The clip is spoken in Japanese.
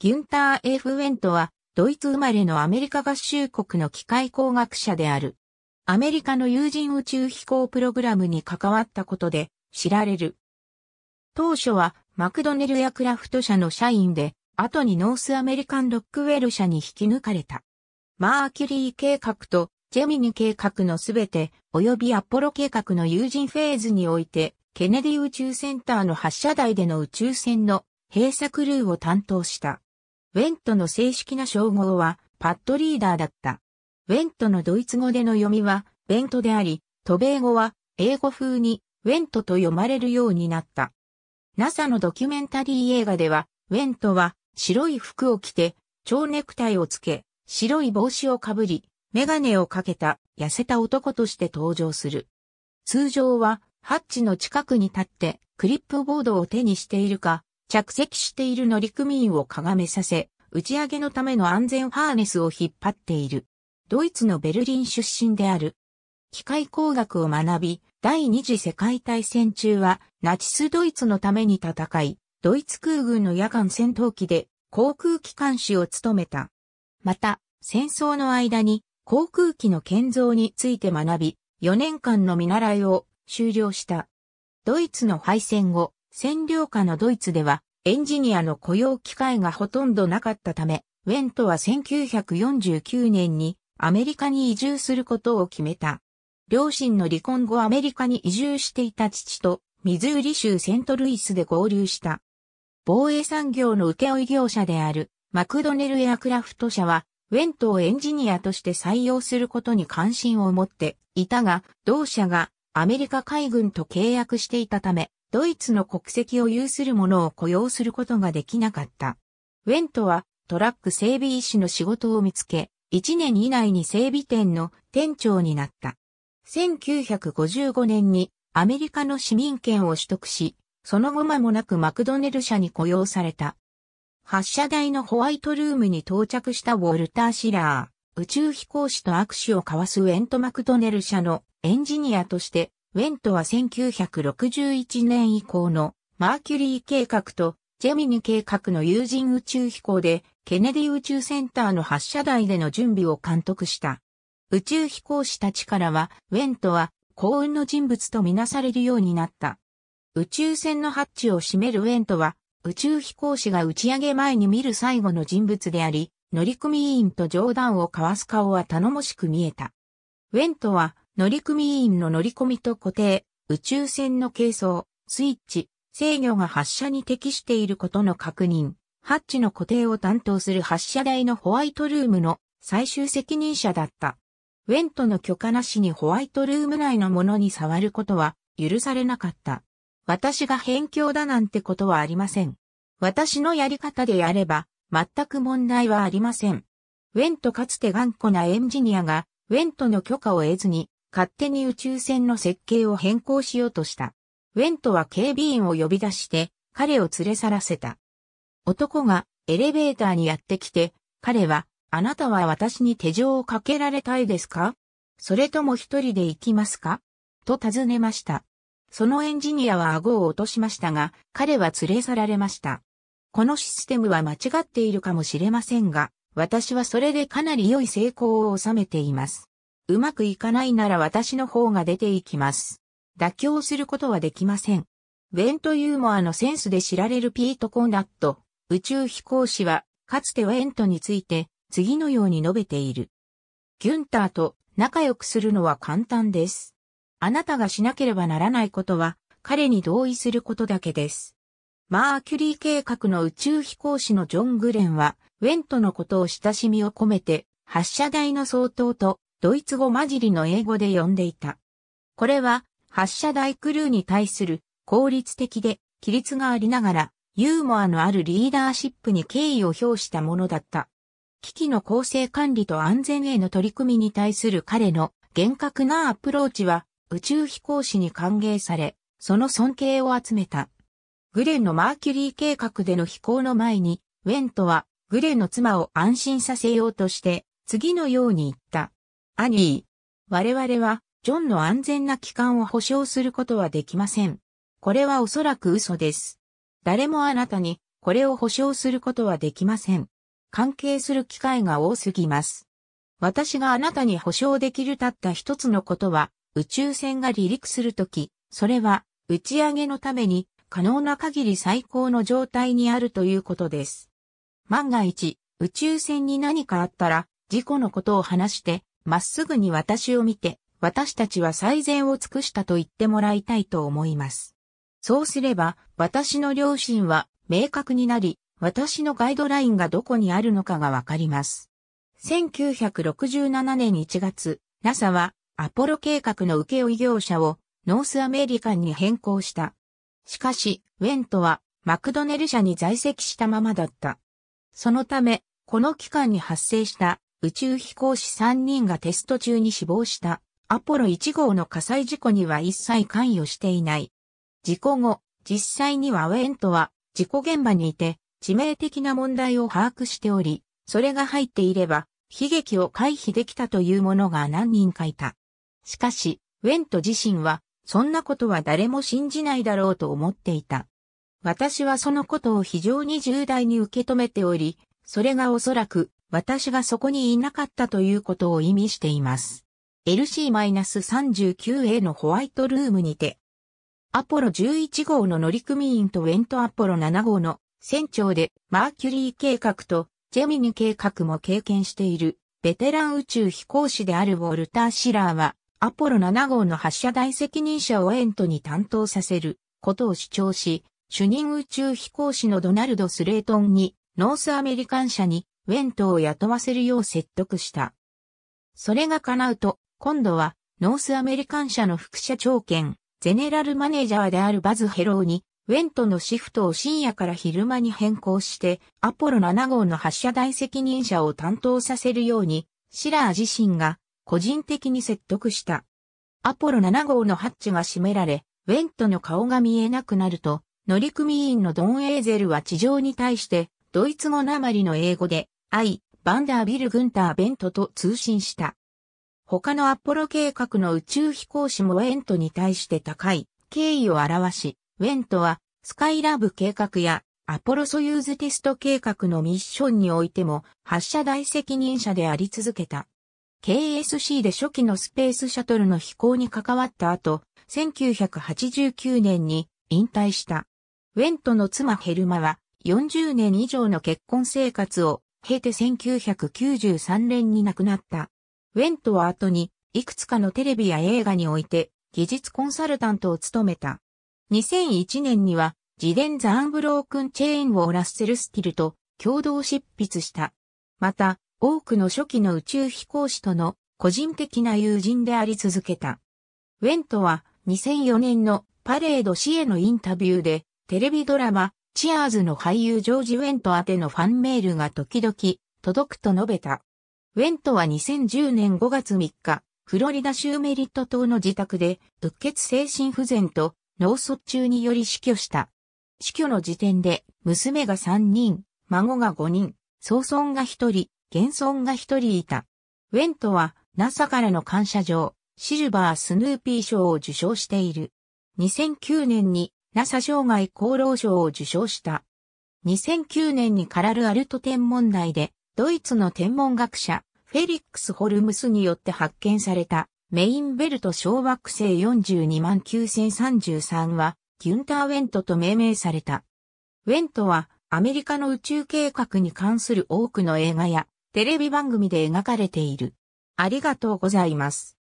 ギュンター・エフウェントは、ドイツ生まれのアメリカ合衆国の機械工学者である。アメリカの有人宇宙飛行プログラムに関わったことで知られる。当初はマクドネルやクラフト社の社員で、後にノースアメリカンロックウェル社に引き抜かれた。マーキュリー計画とジェミニ計画のすべて及びアポロ計画の有人フェーズにおいて、ケネディ宇宙センターの発射台での宇宙船の閉鎖クルーを担当した。ウェントの正式な称号は、パッドリーダーだった。ウェントのドイツ語での読みは、ベントであり、渡米語は、英語風に、ウェントと読まれるようになった。NASA のドキュメンタリー映画では、ウェントは、白い服を着て、蝶ネクタイをつけ、白い帽子をかぶり、メガネをかけた、痩せた男として登場する。通常は、ハッチの近くに立って、クリップボードを手にしているか、着席している乗組員をかがめさせ、打ち上げのための安全ハーネスを引っ張っている。ドイツのベルリン出身である。機械工学を学び、第二次世界大戦中はナチスドイツのために戦い、ドイツ空軍の夜間戦闘機で航空機関士を務めた。また、戦争の間に航空機の建造について学び、4年間の見習いを終了した。ドイツの敗戦後、占領下のドイツではエンジニアの雇用機会がほとんどなかったため、ウェントは1949年にアメリカに移住することを決めた。両親の離婚後アメリカに移住していた父とミズーリ州セントルイスで合流した。防衛産業の請負業者であるマクドネルエアクラフト社はウェントをエンジニアとして採用することに関心を持っていたが、同社がアメリカ海軍と契約していたため、ドイツの国籍を有する者を雇用することができなかった。ウェントはトラック整備医師の仕事を見つけ、1年以内に整備店の店長になった。1955年にアメリカの市民権を取得し、その後間もなくマクドネル社に雇用された。発射台のホワイトルームに到着したウォルター・シラー、宇宙飛行士と握手を交わすウェント・マクドネル社のエンジニアとしてウェントは1961年以降のマーキュリー計画とジェミニ計画の有人宇宙飛行でケネディ宇宙センターの発射台での準備を監督した。宇宙飛行士たちからは、ウェントは幸運の人物とみなされるようになった。宇宙船のハッチを閉めるウェントは、宇宙飛行士が打ち上げ前に見る最後の人物であり、乗組員と冗談を交わす顔は頼もしく見えた。ウェントは乗組員の乗り込みと固定、宇宙船の軽装、スイッチ、制御が発射に適していることの確認、ハッチの固定を担当する発射台のホワイトルームの最終責任者だった。ウェントの許可なしにホワイトルーム内のものに触ることは許されなかった。私が偏境だなんてことはありません。私のやり方でやれば全く問題はありません。ウェントかつて頑固なエンジニアがウェントの許可を得ずに勝手に宇宙船の設計を変更しようとした。ウェントは警備員を呼び出して、彼を連れ去らせた。男がエレベーターにやってきて、彼は、あなたは私に手錠をかけられたいですかそれとも一人で行きますかと尋ねました。そのエンジニアは顎を落としましたが、彼は連れ去られました。このシステムは間違っているかもしれませんが、私はそれでかなり良い成功を収めています。うまくいかないなら私の方が出ていきます。妥協することはできません。ウェントユーモアのセンスで知られるピート・コーナット、宇宙飛行士は、かつてウェントについて、次のように述べている。ギュンターと仲良くするのは簡単です。あなたがしなければならないことは、彼に同意することだけです。マーキュリー計画の宇宙飛行士のジョン・グレンは、ウェントのことを親しみを込めて、発射台の相当とドイツ語混じりの英語で呼んでいた。これは発射台クルーに対する効率的で規律がありながらユーモアのあるリーダーシップに敬意を表したものだった。危機の構成管理と安全への取り組みに対する彼の厳格なアプローチは宇宙飛行士に歓迎され、その尊敬を集めた。グレンのマーキュリー計画での飛行の前に、ウェントはグレンの妻を安心させようとして、次のように言った。アニー。我々は、ジョンの安全な帰還を保証することはできません。これはおそらく嘘です。誰もあなたに、これを保証することはできません。関係する機会が多すぎます。私があなたに保証できるたった一つのことは、宇宙船が離陸するとき、それは、打ち上げのために、可能な限り最高の状態にあるということです。万が一、宇宙船に何かあったら、事故のことを話して、まっすぐに私を見て、私たちは最善を尽くしたと言ってもらいたいと思います。そうすれば、私の良心は明確になり、私のガイドラインがどこにあるのかがわかります。1967年1月、NASA はアポロ計画の請負業者をノースアメリカンに変更した。しかし、ウェントはマクドネル社に在籍したままだった。そのため、この期間に発生した宇宙飛行士3人がテスト中に死亡したアポロ1号の火災事故には一切関与していない。事故後、実際にはウェントは事故現場にいて致命的な問題を把握しており、それが入っていれば悲劇を回避できたというものが何人かいた。しかし、ウェント自身はそんなことは誰も信じないだろうと思っていた。私はそのことを非常に重大に受け止めており、それがおそらく私がそこにいなかったということを意味しています。LC-39A のホワイトルームにて、アポロ11号の乗組員とウェントアポロ7号の船長でマーキュリー計画とジェミニ計画も経験しているベテラン宇宙飛行士であるウォルター・シラーはアポロ7号の発射台責任者をエントに担当させることを主張し、主任宇宙飛行士のドナルド・スレートンにノースアメリカン社にウェントを雇わせるよう説得した。それが叶うと、今度は、ノースアメリカン社の副社長兼、ゼネラルマネージャーであるバズ・ヘローに、ウェントのシフトを深夜から昼間に変更して、アポロ7号の発射台責任者を担当させるように、シラー自身が個人的に説得した。アポロ7号のハッチが閉められ、ウェントの顔が見えなくなると、乗組員のドン・エーゼルは地上に対して、ドイツ語なまりの英語で、アイ・バンダービル・グンター・ベントと通信した。他のアポロ計画の宇宙飛行士もウェントに対して高い敬意を表し、ウェントはスカイラブ計画やアポロソユーズテスト計画のミッションにおいても発射大責任者であり続けた。KSC で初期のスペースシャトルの飛行に関わった後、1989年に引退した。ウェントの妻ヘルマは40年以上の結婚生活を経て1993年に亡くなった。ウェントは後に、いくつかのテレビや映画において、技術コンサルタントを務めた。2001年には、自伝ザ・アンブロークン・チェーンをラッセル・スティルと共同執筆した。また、多くの初期の宇宙飛行士との個人的な友人であり続けた。ウェントは2004年のパレード死へのインタビューでテレビドラマチアーズの俳優ジョージ・ウェント宛てのファンメールが時々届くと述べた。ウェントは2010年5月3日、フロリダ州メリット島の自宅で、うっ血精神不全と脳卒中により死去した。死去の時点で、娘が3人、孫が5人、総孫が1人、現孫が1人いた。ウェントは、NASA からの感謝状、シルバー・スヌーピー賞を受賞している。2009年に NASA 生涯功労賞を受賞した。2009年にカラルアルト天文台で、ドイツの天文学者、フェリックス・ホルムスによって発見された、メインベルト小惑星429,033は、ギュンター・ウェントと命名された。ウェントは、アメリカの宇宙計画に関する多くの映画や、テレビ番組で描かれている。ありがとうございます。